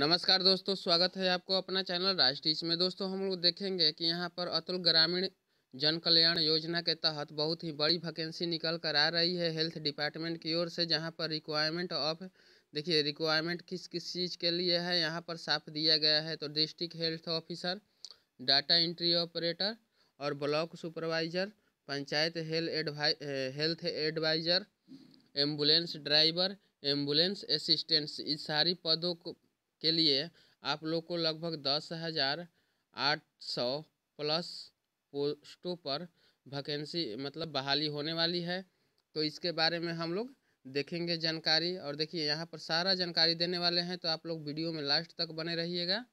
नमस्कार दोस्तों स्वागत है आपको अपना चैनल राज में दोस्तों हम लोग देखेंगे कि यहाँ पर अतुल ग्रामीण जन कल्याण योजना के तहत बहुत ही बड़ी वैकेंसी निकल कर आ रही है हेल्थ डिपार्टमेंट की ओर से जहाँ पर रिक्वायरमेंट ऑफ देखिए रिक्वायरमेंट किस किस चीज़ के लिए है यहाँ पर साफ दिया गया है तो district health officer data entry operator और ब्लॉक सुपरवाइजर पंचायत हेल्थ एडवाइ health adviser ambulance driver ambulance assistants इस सारी पदों को के लिए आप लोग को लगभग दस हज़ार आठ सौ प्लस पोस्टों पर वैकेंसी मतलब बहाली होने वाली है तो इसके बारे में हम लोग देखेंगे जानकारी और देखिए यहाँ पर सारा जानकारी देने वाले हैं तो आप लोग वीडियो में लास्ट तक बने रहिएगा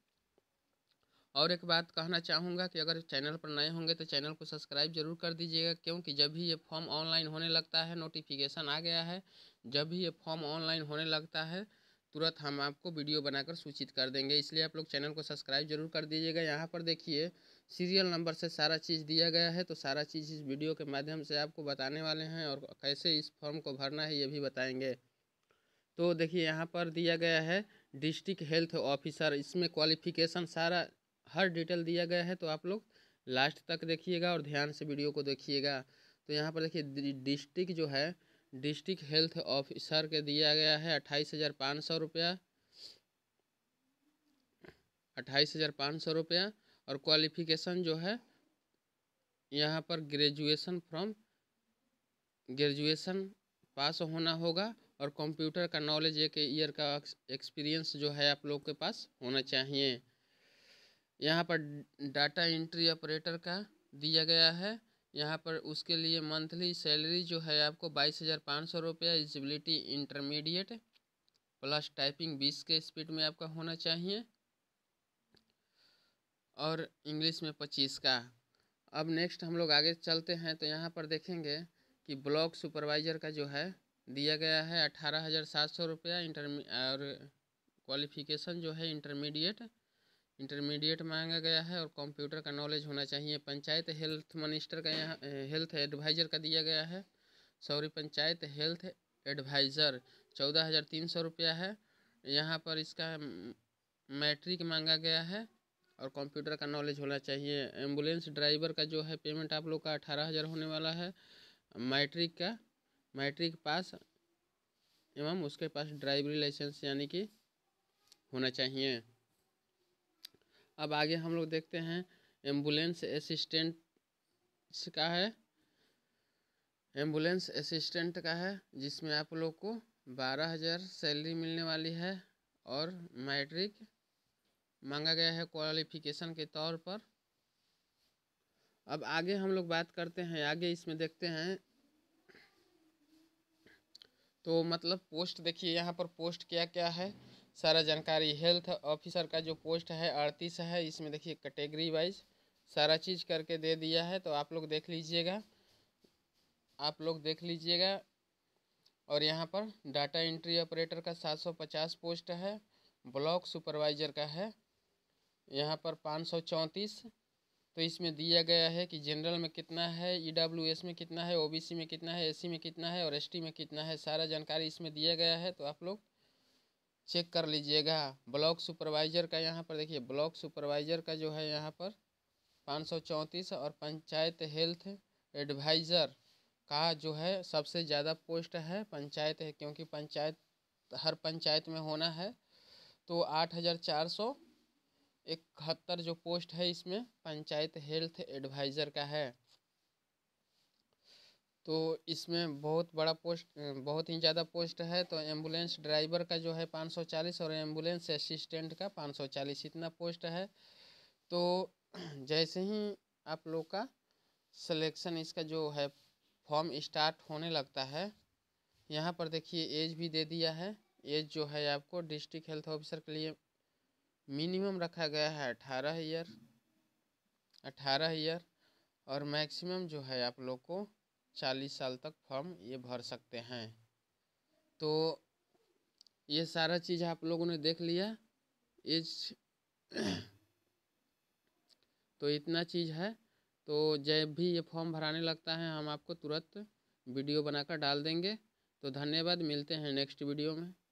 और एक बात कहना चाहूँगा कि अगर चैनल पर नए होंगे तो चैनल को सब्सक्राइब जरूर कर दीजिएगा क्योंकि जब भी ये फॉर्म ऑनलाइन होने लगता है नोटिफिकेशन आ गया है जब भी ये फॉर्म ऑनलाइन होने लगता है तुरंत हम आपको वीडियो बनाकर सूचित कर देंगे इसलिए आप लोग चैनल को सब्सक्राइब जरूर कर दीजिएगा यहाँ पर देखिए सीरियल नंबर से सारा चीज़ दिया गया है तो सारा चीज़ इस वीडियो के माध्यम से आपको बताने वाले हैं और कैसे इस फॉर्म को भरना है ये भी बताएँगे तो देखिए यहाँ पर दिया गया है डिस्ट्रिक्ट हेल्थ ऑफिसर इसमें क्वालिफिकेशन सारा हर डिटेल दिया गया है तो आप लोग लास्ट तक देखिएगा और ध्यान से वीडियो को देखिएगा तो यहाँ पर देखिए डिस्ट्रिक्ट जो है डिस्ट्रिक्ट हेल्थ ऑफिसर के दिया गया है अट्ठाईस हज़ार पाँच सौ रुपया अट्ठाईस हज़ार पाँच सौ रुपया और क्वालिफिकेशन जो है यहाँ पर ग्रेजुएशन फ्रॉम ग्रेजुएशन पास होना होगा और कंप्यूटर का नॉलेज एक ईयर का एक्सपीरियंस जो है आप लोग के पास होना चाहिए यहाँ पर डाटा इंट्री ऑपरेटर का दिया गया है यहाँ पर उसके लिए मंथली सैलरी जो है आपको बाईस हज़ार पाँच सौ रुपया एजिबिलिटी इंटरमीडिएट प्लस टाइपिंग बीस के स्पीड में आपका होना चाहिए और इंग्लिश में पच्चीस का अब नेक्स्ट हम लोग आगे चलते हैं तो यहाँ पर देखेंगे कि ब्लॉक सुपरवाइज़र का जो है दिया गया है अठारह हज़ार सात सौ रुपया इंटरमी और क्वालिफिकेशन जो है इंटरमीडिएट इंटरमीडिएट मांगा गया है और कंप्यूटर का नॉलेज होना चाहिए पंचायत हेल्थ मिनिस्टर का यहाँ हेल्थ एडवाइज़र का दिया गया है सॉरी पंचायत हेल्थ एडवाइज़र चौदह हज़ार तीन सौ रुपया है यहाँ पर इसका मैट्रिक मांगा गया है और कंप्यूटर का नॉलेज होना चाहिए एम्बुलेंस ड्राइवर का जो है पेमेंट आप लोग का अठारह हज़ार होने वाला है मैट्रिक का मैट्रिक पास एवं उसके पास ड्राइवरी लाइसेंस यानी कि होना चाहिए अब आगे हम लोग देखते हैं एम्बुलेंस असिस्टेंट का है एम्बुलेंस असिस्टेंट का है जिसमें आप लोग को बारह हज़ार सैलरी मिलने वाली है और मैट्रिक मांगा गया है क्वालिफिकेशन के तौर पर अब आगे हम लोग बात करते हैं आगे इसमें देखते हैं तो मतलब पोस्ट देखिए यहाँ पर पोस्ट क्या क्या है सारा जानकारी हेल्थ ऑफिसर का जो पोस्ट है अड़तीस है इसमें देखिए कैटेगरी वाइज सारा चीज़ करके दे दिया है तो आप लोग देख लीजिएगा आप लोग देख लीजिएगा और यहाँ पर डाटा एंट्री ऑपरेटर का 750 पोस्ट है ब्लॉक सुपरवाइज़र का है यहाँ पर चौंतीस तो इसमें दिया गया है कि जनरल में कितना है ईडब्ल्यूएस e में कितना है ओबीसी में कितना है एससी में कितना है और एसटी में कितना है सारा जानकारी इसमें दिया गया है तो आप लोग चेक कर लीजिएगा ब्लॉक सुपरवाइज़र का यहाँ पर देखिए ब्लॉक सुपरवाइज़र का जो है यहाँ पर पाँच सौ चौंतीस और पंचायत हेल्थ एडवाइज़र का जो है सबसे ज़्यादा पोस्ट है पंचायत है क्योंकि पंचायत हर पंचायत में होना है तो आठ हज़ार चार सौ इकहत्तर जो पोस्ट है इसमें पंचायत हेल्थ एडवाइज़र का है तो इसमें बहुत बड़ा पोस्ट बहुत ही ज़्यादा पोस्ट है तो एम्बुलेंस ड्राइवर का जो है पाँच सौ चालीस और एम्बुलेंस असिस्टेंट का पाँच सौ चालीस इतना पोस्ट है तो जैसे ही आप लोग का सिलेक्शन इसका जो है फॉर्म स्टार्ट होने लगता है यहाँ पर देखिए एज भी दे दिया है एज जो है आपको डिस्ट्रिक्ट हेल्थ ऑफिसर के लिए मिनिमम रखा गया है अठारह ईयर अठारह ईयर और मैक्सिमम जो है आप लोग को चालीस साल तक फॉर्म ये भर सकते हैं तो ये सारा चीज़ आप लोगों ने देख लिया इस तो इतना चीज़ है तो जब भी ये फॉर्म भराने लगता है हम आपको तुरंत वीडियो बनाकर डाल देंगे तो धन्यवाद मिलते हैं नेक्स्ट वीडियो में